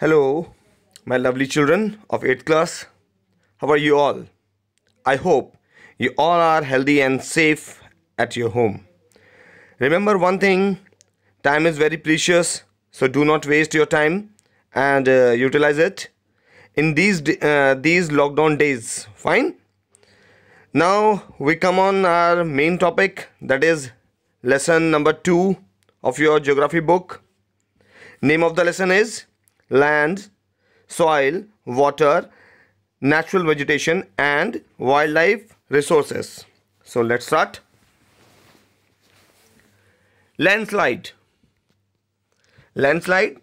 Hello, my lovely children of 8th class. How are you all? I hope you all are healthy and safe at your home. Remember one thing time is very precious, so do not waste your time and uh, utilize it in these uh, these lockdown days. Fine. Now we come on our main topic that is lesson number 2 of your geography book. Name of the lesson is land, soil, water, natural vegetation and wildlife resources. So let's start. Landslide. Landslide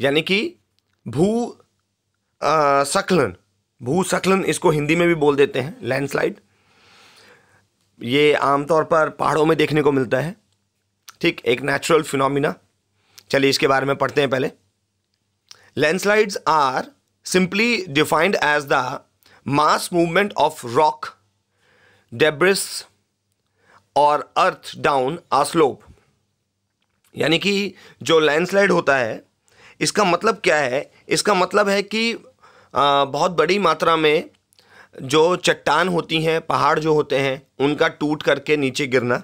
यानी कि भू सकलन भू सकलन इसको हिंदी में भी बोल देते हैं लैंडस्लाइड ये आमतौर पर पहाड़ों में देखने को मिलता है ठीक एक नेचुरल फिनोमिना चलिए इसके बारे में पढ़ते हैं पहले landslides are simply defined as the mass movement of rock debris और अर्थ डाउन आ स्लोप यानी कि जो लैंडस्लाइड होता है इसका मतलब क्या है इसका मतलब है कि बहुत बड़ी मात्रा में जो चट्टान होती हैं पहाड़ जो होते हैं उनका टूट करके नीचे गिरना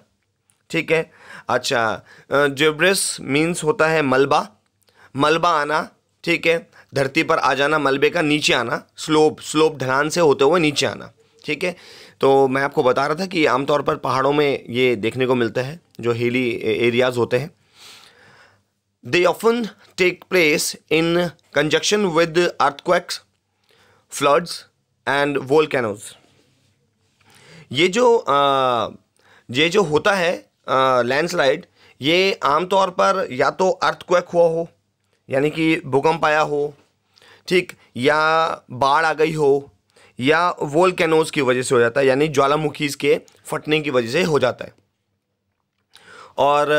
ठीक है अच्छा जेब्रेस मीन्स होता है मलबा मलबा आना ठीक है धरती पर आ जाना मलबे का नीचे आना स्लोप स्लोप ढलान से होते हुए नीचे आना ठीक है तो मैं आपको बता रहा था कि आमतौर पर पहाड़ों में ये देखने को मिलता है जो हिली एरियाज होते हैं they often take place in conjunction with earthquakes floods and volcanoes ये जो आ, ये जो होता है लैंडस्लाइड ये आमतौर पर या तो अर्थक्वेक हुआ हो यानी कि भूकंप आया हो ठीक या बाढ़ आ गई हो या कैनोज की वजह से हो जाता है यानी ज्वालामुखी के फटने की वजह से हो जाता है और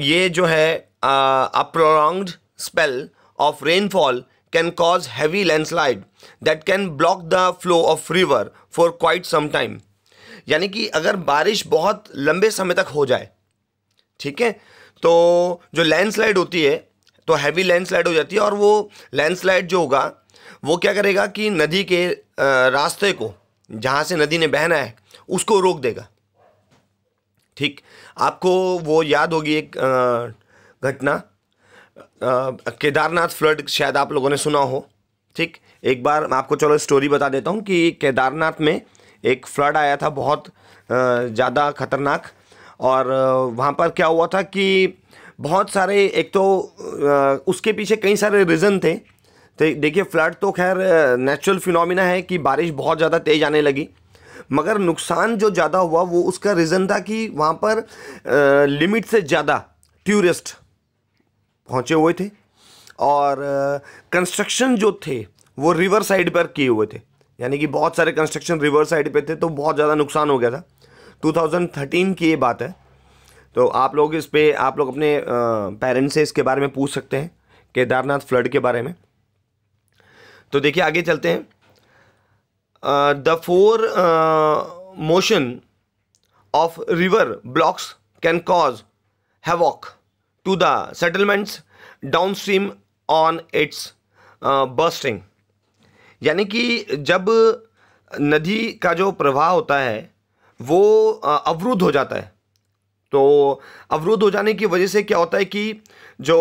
ये जो है a prolonged spell of rainfall can cause heavy landslide that can block the flow of river for quite some time यानी कि अगर बारिश बहुत लंबे समय तक हो जाए ठीक है तो जो लैंडस्लाइड होती है तो हैवी लैंडस्लाइड हो जाती है और वो लैंडस्लाइड जो होगा वो क्या करेगा कि नदी के रास्ते को जहाँ से नदी ने बहना है उसको रोक देगा ठीक आपको वो याद होगी एक घटना केदारनाथ फ्लड शायद आप लोगों ने सुना हो ठीक एक बार मैं आपको चलो स्टोरी बता देता हूँ कि केदारनाथ में एक फ्लड आया था बहुत ज़्यादा ख़तरनाक और वहाँ पर क्या हुआ था कि बहुत सारे एक तो उसके पीछे कई सारे रीज़न थे तो देखिए फ्लड तो खैर नेचुरल फिनोमिना है कि बारिश बहुत ज़्यादा तेज़ आने लगी मगर नुकसान जो ज़्यादा हुआ वो उसका रीज़न था कि वहाँ पर लिमिट से ज़्यादा टूरिस्ट पहुँचे हुए थे और कंस्ट्रक्शन जो थे वो रिवर साइड पर किए हुए थे यानी कि बहुत सारे कंस्ट्रक्शन रिवर्स साइड पे थे तो बहुत ज़्यादा नुकसान हो गया था 2013 की ये बात है तो आप लोग इस पर आप लोग अपने पेरेंट्स से इसके बारे में पूछ सकते हैं केदारनाथ फ्लड के बारे में तो देखिए आगे चलते हैं the formation of river blocks can cause havoc to the settlements stream on its bursting यानी कि जब नदी का जो प्रवाह होता है वो अवरुद्ध हो जाता है तो अवरुद्ध हो जाने की वजह से क्या होता है कि जो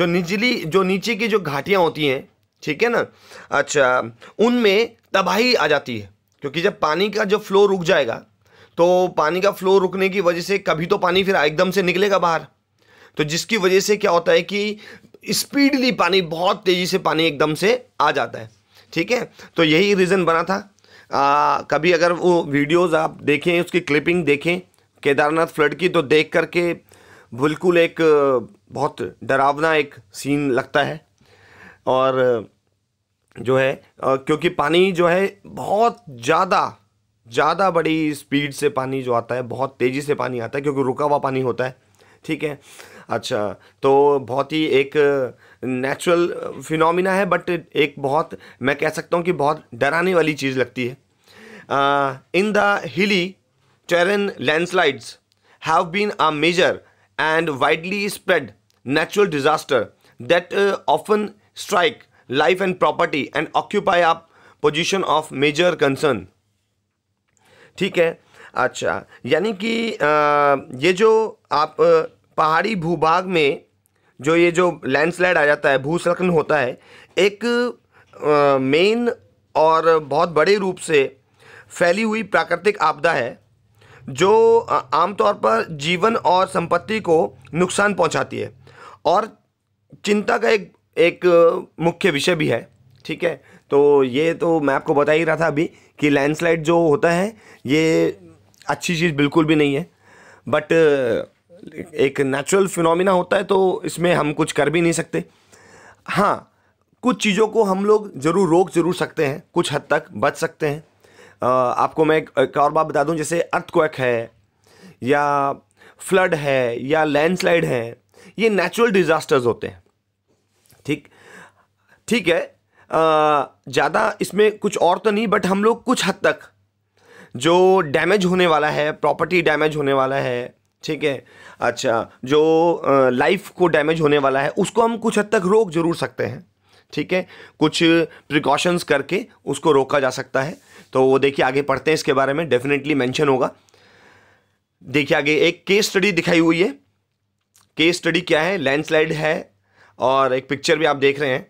जो निचली जो नीचे की जो घाटियाँ होती हैं ठीक है ना अच्छा उनमें तबाही आ जाती है क्योंकि जब पानी का जो फ्लो रुक जाएगा तो पानी का फ्लो रुकने की वजह से कभी तो पानी फिर एकदम से निकलेगा बाहर तो जिसकी वजह से क्या होता है कि स्पीडली पानी बहुत तेज़ी से पानी एकदम से आ जाता है ठीक है तो यही रीज़न बना था आ, कभी अगर वो वीडियोस आप देखें उसकी क्लिपिंग देखें केदारनाथ फ्लड की तो देख करके बिल्कुल एक बहुत डरावना एक सीन लगता है और जो है क्योंकि पानी जो है बहुत ज़्यादा ज़्यादा बड़ी स्पीड से पानी जो आता है बहुत तेज़ी से पानी आता है क्योंकि रुका हुआ पानी होता है ठीक है अच्छा तो बहुत ही एक नेचुरल फिनोमिना uh, है बट एक बहुत मैं कह सकता हूँ कि बहुत डराने वाली चीज़ लगती है in the hilly terrain landslides have been a major and widely spread natural disaster that often strike life and property and occupy up position of major concern ठीक है अच्छा यानी कि आ, uh, ये जो आप uh, पहाड़ी भूभाग में जो ये जो लैंडस्लाइड आ जाता है भूस्खलन होता है एक मेन और बहुत बड़े रूप से फैली हुई प्राकृतिक आपदा है जो आमतौर पर जीवन और संपत्ति को नुकसान पहुंचाती है और चिंता का एक एक मुख्य विषय भी है ठीक है तो ये तो मैं आपको बता ही रहा था अभी कि लैंडस्लाइड जो होता है ये अच्छी चीज़ बिल्कुल भी नहीं है बट एक नेचुरल फिनोमिना होता है तो इसमें हम कुछ कर भी नहीं सकते हाँ कुछ चीज़ों को हम लोग ज़रूर रोक ज़रूर सकते हैं कुछ हद तक बच सकते हैं आपको मैं एक, और बात बता दूं जैसे अर्थक्वैक है या फ्लड है या लैंडस्लाइड है ये नेचुरल डिज़ास्टर्स होते हैं ठीक ठीक है ज़्यादा इसमें कुछ और तो नहीं बट हम लोग कुछ हद तक जो डैमेज होने वाला है प्रॉपर्टी डैमेज होने वाला है ठीक है अच्छा जो लाइफ को डैमेज होने वाला है उसको हम कुछ हद तक रोक जरूर सकते हैं ठीक है कुछ प्रिकॉशंस करके उसको रोका जा सकता है तो वो देखिए आगे पढ़ते हैं इसके बारे में डेफिनेटली मेंशन होगा देखिए आगे एक केस स्टडी दिखाई हुई है केस स्टडी क्या है लैंडस्लाइड है और एक पिक्चर भी आप देख रहे हैं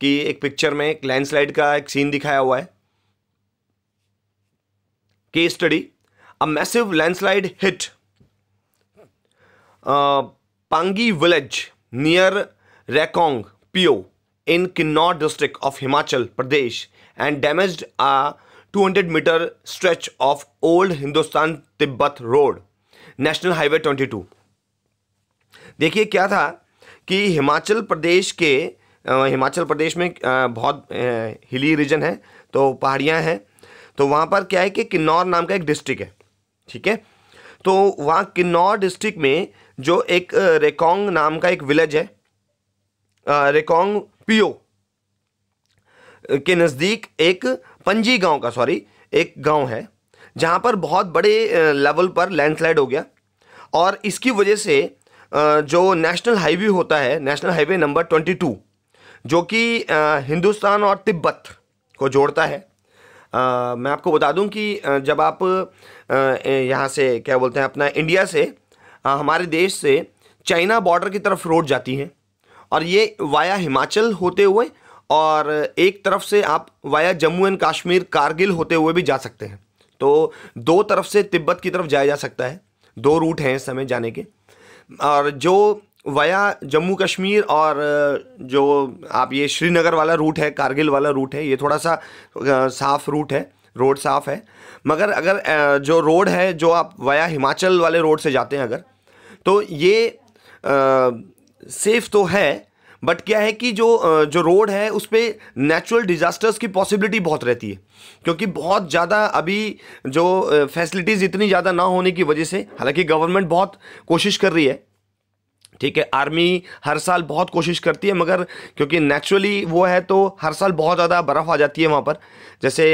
कि एक पिक्चर में एक लैंडस्लाइड का एक सीन दिखाया हुआ है case study a massive landslide hit Pangi village near Reckong Peo in Kinnaur district of Himachal Pradesh and damaged a 200 metre stretch of old Hindustan Tibet road national highway 22 देखिए क्या था कि हिमाचल प्रदेश के हिमाचल प्रदेश में बहुत हिली रीजन है तो पहाड़ियां हैं तो वहां पर क्या है कि किन्नौर नाम का एक डिस्ट्रिक्ट है ठीक है तो वहाँ किन्नौर डिस्ट्रिक्ट में जो एक रेकोंग नाम का एक विलेज है रेकोंग पियो के नज़दीक एक पंजी गांव का सॉरी एक गांव है जहां पर बहुत बड़े लेवल पर लैंडस्लाइड हो गया और इसकी वजह से जो नेशनल हाईवे होता है national highway number twenty two जो कि हिंदुस्तान और तिब्बत को जोड़ता है आ, मैं आपको बता दूं कि जब आप यहाँ से क्या बोलते हैं अपना इंडिया से हाँ, हमारे देश से चाइना बॉर्डर की तरफ रोड जाती है और ये वाया हिमाचल होते हुए और एक तरफ से आप वाया जम्मू एंड कश्मीर कारगिल होते हुए भी जा सकते हैं तो दो तरफ से तिब्बत की तरफ जाया जा सकता है दो रूट हैं इस समय जाने के और जो वाया जम्मू कश्मीर और जो आप ये श्रीनगर वाला रूट है कारगिल वाला रूट है ये थोड़ा सा साफ़ रूट है रोड साफ़ है मगर अगर जो रोड है जो आप वाया हिमाचल वाले रोड से जाते हैं अगर तो ये आ, सेफ तो है बट क्या है कि जो जो रोड है उस पर नेचुरल डिज़ास्टर्स की पॉसिबिलिटी बहुत रहती है क्योंकि बहुत ज़्यादा अभी जो फैसिलिटीज़ इतनी ज़्यादा ना होने की वजह से हालांकि गवर्नमेंट बहुत कोशिश कर रही है ठीक है आर्मी हर साल बहुत कोशिश करती है मगर क्योंकि नेचुरली वो है तो हर साल बहुत ज़्यादा बर्फ़ आ जाती है वहाँ पर जैसे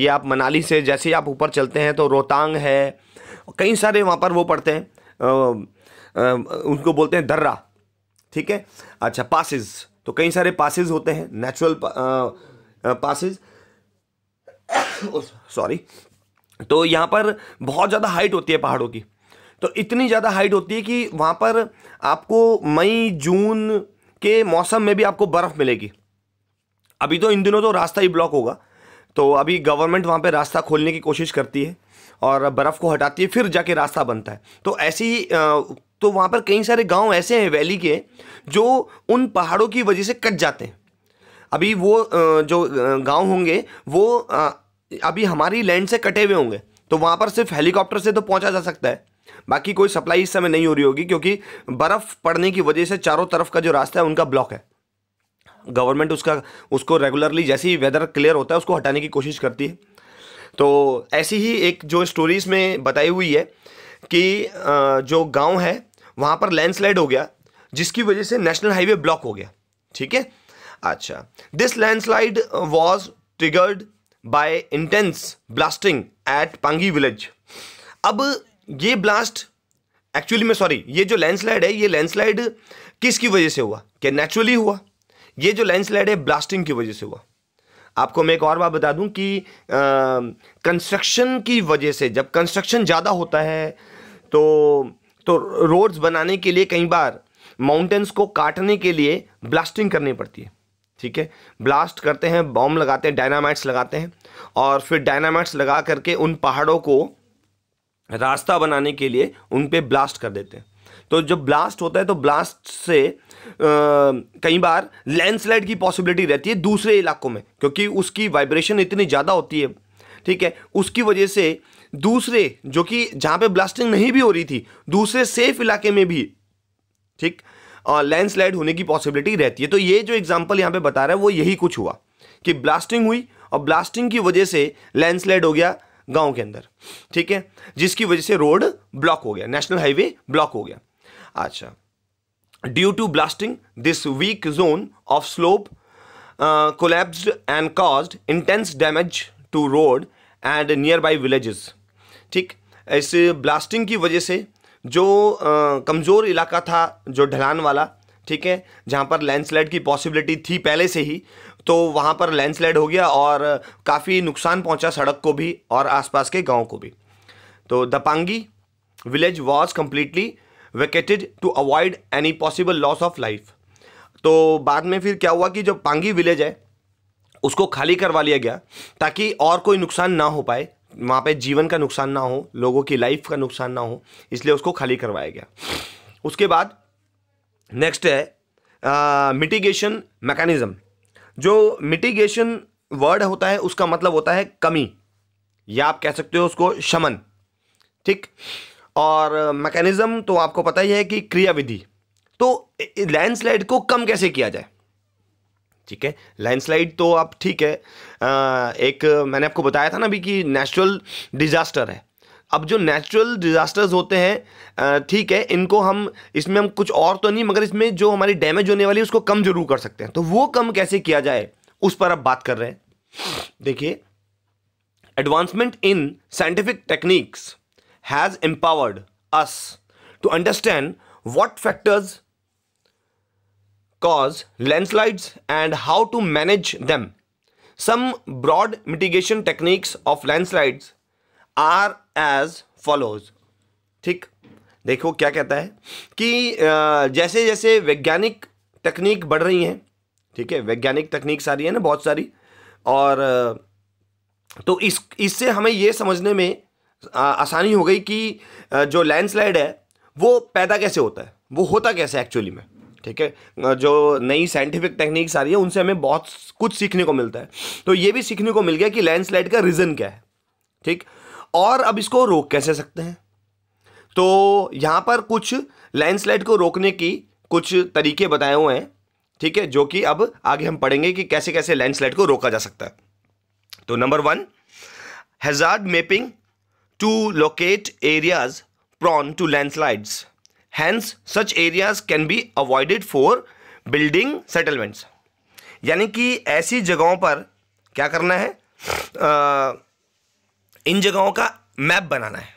ये आप मनाली से जैसे ही आप ऊपर चलते हैं तो रोहतांग है कई सारे वहाँ पर वो पड़ते हैं उनको बोलते हैं दर्रा ठीक है अच्छा पासिस तो कई सारे पासिस होते हैं नेचुरल पासिस सॉरी तो यहाँ पर बहुत ज़्यादा हाइट होती है पहाड़ों की तो इतनी ज़्यादा हाइट होती है कि वहाँ पर आपको मई जून के मौसम में भी आपको बर्फ़ मिलेगी अभी तो इन दिनों तो रास्ता ही ब्लॉक होगा तो अभी गवर्नमेंट वहाँ पे रास्ता खोलने की कोशिश करती है और बर्फ़ को हटाती है फिर जाके रास्ता बनता है तो ऐसी तो वहाँ पर कई सारे गांव ऐसे हैं वैली के जो उन पहाड़ों की वजह से कट जाते हैं अभी वो जो गांव होंगे वो अभी हमारी लैंड से कटे हुए होंगे तो वहाँ पर सिर्फ हेलीकॉप्टर से तो पहुँचा जा सकता है बाकी कोई सप्लाई इस समय नहीं हो रही होगी क्योंकि बर्फ़ पड़ने की वजह से चारों तरफ का जो रास्ता है उनका ब्लॉक है गवर्नमेंट उसका उसको रेगुलरली जैसे ही वेदर क्लियर होता है उसको हटाने की कोशिश करती है तो ऐसी ही एक जो स्टोरीज़ में बताई हुई है कि जो गांव है वहाँ पर लैंडस्लाइड हो गया जिसकी वजह से नेशनल हाईवे ब्लॉक हो गया ठीक है अच्छा this landslide was triggered by intense blasting at Pangi village अब ये ब्लास्ट एक्चुअली में सॉरी ये जो लैंडस्लाइड है ये लैंडस्लाइड किसकी वजह से हुआ क्या नेचुरली हुआ ये जो लैंडस्लाइड है ब्लास्टिंग की वजह से हुआ आपको मैं एक और बात बता दूं कि कंस्ट्रक्शन की वजह से जब कंस्ट्रक्शन ज़्यादा होता है तो तो रोड्स बनाने के लिए कई बार माउंटेंस को काटने के लिए ब्लास्टिंग करनी पड़ती है ठीक है ब्लास्ट करते हैं बॉम्ब लगाते हैं डायनामाइट्स लगाते हैं और फिर डायनामाइट्स लगा करके उन पहाड़ों को रास्ता बनाने के लिए उन पर ब्लास्ट कर देते हैं तो जब ब्लास्ट होता है तो ब्लास्ट से कई बार लैंडस्लाइड की पॉसिबिलिटी रहती है दूसरे इलाकों में क्योंकि उसकी वाइब्रेशन इतनी ज़्यादा होती है ठीक है उसकी वजह से दूसरे जो कि जहाँ पे ब्लास्टिंग नहीं भी हो रही थी दूसरे सेफ इलाके में भी ठीक लैंडस्लाइड होने की पॉसिबिलिटी रहती है तो ये जो एग्जाम्पल यहाँ पे बता रहा है वो यही कुछ हुआ कि ब्लास्टिंग हुई और ब्लास्टिंग की वजह से लैंडस्लाइड हो गया गांव के अंदर ठीक है जिसकी वजह से रोड ब्लॉक हो गया नेशनल हाईवे ब्लॉक हो गया अच्छा due to blasting this weak zone of slope collapsed and caused intense damage to road and nearby villages ठीक इस ब्लास्टिंग की वजह से जो uh, कमज़ोर इलाका था जो ढलान वाला ठीक है जहाँ पर लैंडस्लाइड की पॉसिबिलिटी थी पहले से ही तो वहाँ पर लैंडस्लाइड हो गया और काफ़ी नुकसान पहुँचा सड़क को भी और आसपास के गाँव को भी तो Dapangi village was completely vacated to avoid any possible loss of life तो बाद में फिर क्या हुआ कि जो पांगी विलेज है उसको खाली करवा लिया गया ताकि और कोई नुकसान ना हो पाए वहाँ पे जीवन का नुकसान ना हो लोगों की लाइफ का नुकसान ना हो इसलिए उसको खाली करवाया गया उसके बाद नेक्स्ट है मिटिगेशन मैकेनिज़्म जो मिटिगेशन वर्ड होता है उसका मतलब होता है कमी या आप कह सकते हो उसको शमन ठीक और मैकेनिज़्म तो आपको पता ही है कि क्रिया विधि तो लैंडस्लाइड को कम कैसे किया जाए ठीक है लैंडस्लाइड तो आप ठीक है आ, एक मैंने आपको बताया था ना अभी कि नेचुरल डिज़ास्टर है अब जो नेचुरल डिज़ास्टर्स होते हैं ठीक है इनको हम इसमें हम कुछ और तो नहीं मगर इसमें जो हमारी डैमेज होने वाली है उसको कम जरूर कर सकते हैं तो वो कम कैसे किया जाए उस पर अब बात कर रहे हैं देखिए advancement in scientific techniques has empowered us to understand what factors cause landslides and how to manage them. Some broad mitigation techniques of landslides are as follows ठीक देखो क्या कहता है कि जैसे जैसे वैज्ञानिक तकनीक बढ़ रही हैं ठीक है वैज्ञानिक तकनीक सारी है ना बहुत सारी और तो इस इससे हमें ये समझने में आसानी हो गई कि जो लैंडस्लाइड है वो पैदा कैसे होता है वो होता कैसे एक्चुअली में ठीक है जो नई साइंटिफिक टेक्निक्स आ रही है उनसे हमें बहुत कुछ सीखने को मिलता है तो ये भी सीखने को मिल गया कि लैंडस्लाइड का रीज़न क्या है ठीक और अब इसको रोक कैसे सकते हैं तो यहाँ पर कुछ लैंडस्लाइड को रोकने की कुछ तरीके बताए हुए हैं ठीक है जो कि अब आगे हम पढ़ेंगे कि कैसे कैसे लैंडस्लाइड को रोका जा सकता है तो number one hazard mapping to locate areas prone to landslides. Hence, such areas can be avoided for building settlements. यानी कि ऐसी जगहों पर क्या करना है आ, इन जगहों का मैप बनाना है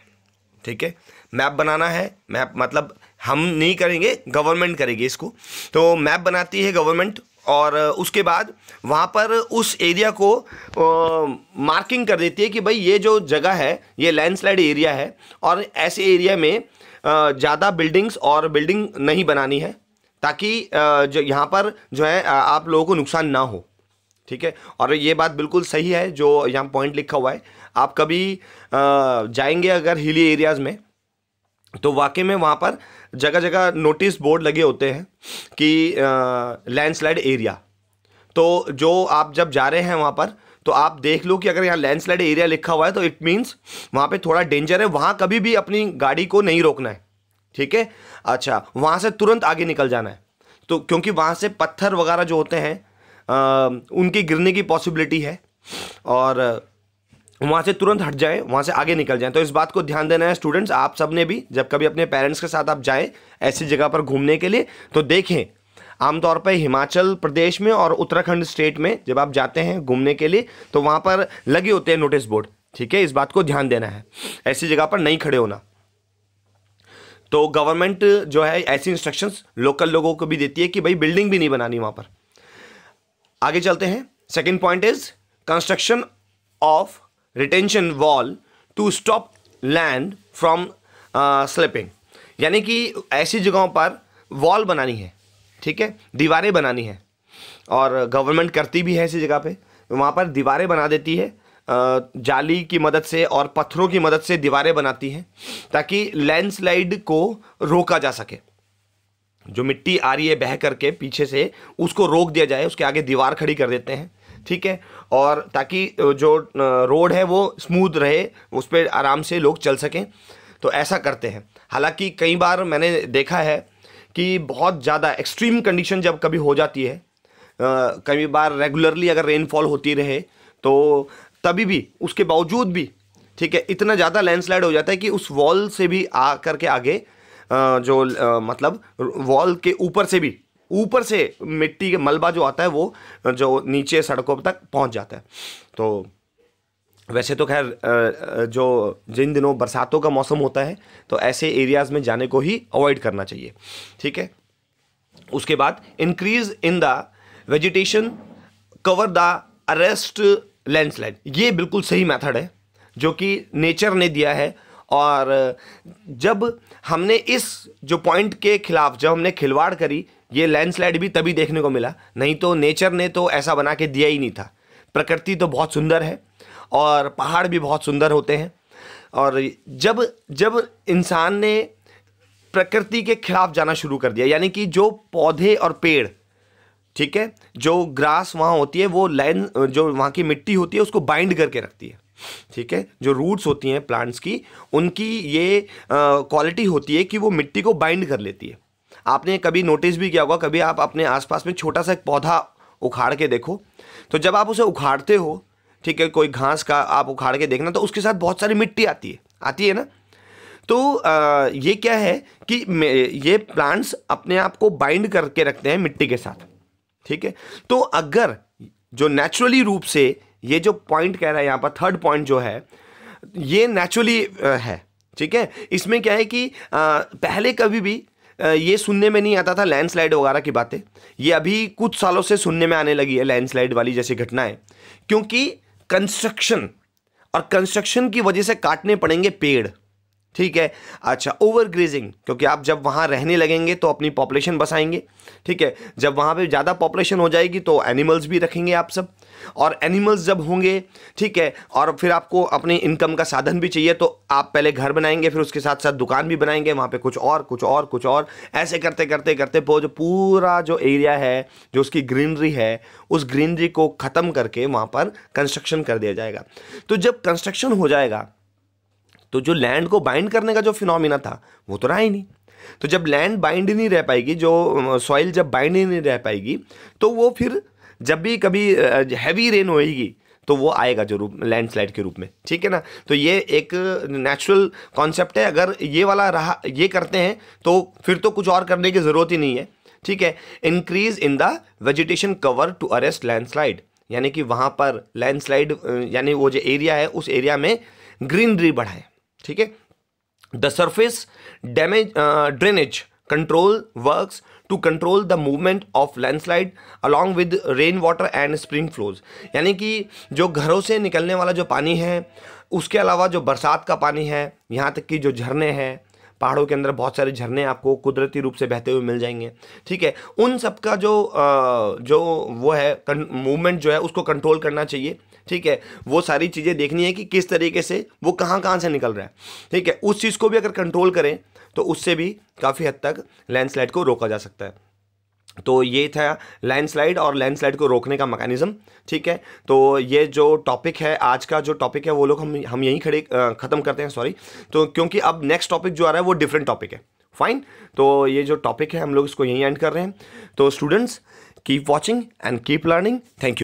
ठीक है मैप बनाना है मैप मतलब हम नहीं करेंगे गवर्नमेंट करेगी इसको तो मैप बनाती है गवर्नमेंट और उसके बाद वहाँ पर उस एरिया को मार्किंग कर देती है कि भाई ये जो जगह है ये लैंडस्लाइड एरिया है और ऐसे एरिया में ज़्यादा बिल्डिंग्स और बिल्डिंग नहीं बनानी है ताकि जो यहाँ पर जो है आप लोगों को नुकसान ना हो ठीक है और ये बात बिल्कुल सही है जो यहाँ पॉइंट लिखा हुआ है आप कभी जाएंगे अगर हिली एरियाज़ में तो वाकई में वहाँ पर जगह जगह नोटिस बोर्ड लगे होते हैं कि लैंडस्लाइड एरिया तो जो आप जब जा रहे हैं वहाँ पर तो आप देख लो कि अगर यहाँ लैंडस्लाइड एरिया लिखा हुआ है तो इट मीन्स वहाँ पे थोड़ा डेंजर है वहाँ कभी भी अपनी गाड़ी को नहीं रोकना है ठीक है अच्छा वहाँ से तुरंत आगे निकल जाना है तो क्योंकि वहाँ से पत्थर वगैरह जो होते हैं उनकी उनके गिरने की पॉसिबिलिटी है और वहाँ से तुरंत हट जाएं वहाँ से आगे निकल जाएं तो इस बात को ध्यान देना है स्टूडेंट्स आप सब ने भी जब कभी अपने पेरेंट्स के साथ आप जाएं ऐसी जगह पर घूमने के लिए तो देखें आमतौर पर हिमाचल प्रदेश में और उत्तराखंड स्टेट में जब आप जाते हैं घूमने के लिए तो वहाँ पर लगे होते हैं नोटिस बोर्ड ठीक है इस बात को ध्यान देना है ऐसी जगह पर नहीं खड़े होना तो गवर्नमेंट जो है ऐसी इंस्ट्रक्शंस लोकल लोगों को भी देती है कि भाई बिल्डिंग भी नहीं बनानी वहाँ पर आगे चलते हैं second point is construction of retention wall to stop land from slipping यानी कि ऐसी जगहों पर वॉल बनानी है ठीक है दीवारें बनानी है और गवर्नमेंट करती भी है ऐसी जगह पे वहाँ पर दीवारें बना देती है जाली की मदद से और पत्थरों की मदद से दीवारें बनाती हैं ताकि लैंडस्लाइड को रोका जा सके जो मिट्टी आ रही है बह करके पीछे से उसको रोक दिया जाए उसके आगे दीवार खड़ी कर देते हैं ठीक है और ताकि जो रोड है वो स्मूथ रहे उस पर आराम से लोग चल सकें तो ऐसा करते हैं हालांकि कई बार मैंने देखा है कि बहुत ज़्यादा एक्सट्रीम कंडीशन जब कभी हो जाती है कई बार रेगुलरली अगर रेनफॉल होती रहे तो तभी भी उसके बावजूद भी ठीक है इतना ज़्यादा लैंडस्लाइड हो जाता है कि उस वॉल से भी आ करके आगे जो मतलब वॉल के ऊपर से भी ऊपर से मिट्टी के मलबा जो आता है वो जो नीचे सड़कों तक पहुंच जाता है तो वैसे तो खैर जो जिन दिनों बरसातों का मौसम होता है तो ऐसे एरियाज़ में जाने को ही अवॉइड करना चाहिए ठीक है उसके बाद increase in the vegetation cover the arrest landslide ये बिल्कुल सही मेथड है जो कि नेचर ने दिया है और जब हमने इस जो पॉइंट के खिलाफ जब हमने खिलवाड़ करी ये लैंडस्लाइड भी तभी देखने को मिला नहीं तो नेचर ने तो ऐसा बना के दिया ही नहीं था प्रकृति तो बहुत सुंदर है और पहाड़ भी बहुत सुंदर होते हैं और जब जब इंसान ने प्रकृति के खिलाफ जाना शुरू कर दिया यानी कि जो पौधे और पेड़ ठीक है जो ग्रास वहाँ होती है वो लाइन जो वहाँ की मिट्टी होती है उसको बाइंड करके रखती है ठीक है जो रूट्स होती हैं प्लांट्स की उनकी ये क्वालिटी होती है कि वो मिट्टी को बाइंड कर लेती है आपने कभी नोटिस भी किया होगा कभी आप अपने आसपास में छोटा सा एक पौधा उखाड़ के देखो तो जब आप उसे उखाड़ते हो ठीक है कोई घास का आप उखाड़ के देखना तो उसके साथ बहुत सारी मिट्टी आती है आती है ना तो आ, ये क्या है कि ये प्लांट्स अपने आप को बाइंड करके रखते हैं मिट्टी के साथ ठीक है तो अगर जो नेचुरली रूप से ये जो पॉइंट कह रहा है यहाँ पर थर्ड पॉइंट जो है ये नेचुरली है ठीक है इसमें क्या है कि आ, पहले कभी भी ये सुनने में नहीं आता था लैंडस्लाइड वगैरह की बातें ये अभी कुछ सालों से सुनने में आने लगी है लैंडस्लाइड वाली जैसी घटनाएं क्योंकि कंस्ट्रक्शन और कंस्ट्रक्शन की वजह से काटने पड़ेंगे पेड़ ठीक है अच्छा ओवर ग्रेजिंग क्योंकि आप जब वहाँ रहने लगेंगे तो अपनी पॉपुलेशन बसाएंगे ठीक है जब वहाँ पे ज़्यादा पॉपुलेशन हो जाएगी तो एनिमल्स भी रखेंगे आप सब और एनिमल्स जब होंगे ठीक है और फिर आपको अपने इनकम का साधन भी चाहिए तो आप पहले घर बनाएंगे फिर उसके साथ साथ दुकान भी बनाएंगे वहाँ पर कुछ और कुछ और कुछ और ऐसे करते करते करते जो पूरा जो एरिया है जो उसकी ग्रीनरी है उस ग्रीनरी को ख़त्म करके वहाँ पर कंस्ट्रक्शन कर दिया जाएगा तो जब कंस्ट्रक्शन हो जाएगा तो जो लैंड को बाइंड करने का जो फिनोमिना था वो तो रहा ही नहीं तो जब लैंड बाइंड नहीं रह पाएगी जो सॉइल जब बाइंड नहीं रह पाएगी तो वो फिर जब भी कभी हैवी रेन होएगी तो वो आएगा जो रूप लैंडस्लाइड के रूप में ठीक है ना तो ये एक नेचुरल कॉन्सेप्ट है अगर ये वाला रहा ये करते हैं तो फिर तो कुछ और करने की ज़रूरत ही नहीं है ठीक है increase in the vegetation cover to arrest landslide यानी कि वहाँ पर लैंडस्लाइड यानी वो जो एरिया है उस एरिया में ग्रीनरी बढ़ाएं ठीक है the surface damage drainage control works to control the movement of landslide along with rain water and spring flows यानी कि जो घरों से निकलने वाला जो पानी है उसके अलावा जो बरसात का पानी है यहाँ तक कि जो झरने हैं पहाड़ों के अंदर बहुत सारे झरने आपको कुदरती रूप से बहते हुए मिल जाएंगे ठीक है उन सब का जो जो वो है मूवमेंट जो है उसको कंट्रोल करना चाहिए ठीक है वो सारी चीज़ें देखनी है कि किस तरीके से वो कहाँ कहाँ से निकल रहा है ठीक है उस चीज़ को भी अगर कंट्रोल करें तो उससे भी काफ़ी हद तक लैंडस्लाइड को रोका जा सकता है तो ये था लैंडस्लाइड और लैंडस्लाइड को रोकने का मैकेनिज़्म ठीक है तो ये जो टॉपिक है आज का जो टॉपिक है वो लोग हम हम यहीं खड़े ख़त्म करते हैं सॉरी तो क्योंकि अब नेक्स्ट टॉपिक जो आ रहा है वो डिफरेंट टॉपिक है फाइन तो ये जो टॉपिक है हम लोग इसको यहीं एंड कर रहे हैं तो students keep watching and keep learning thank you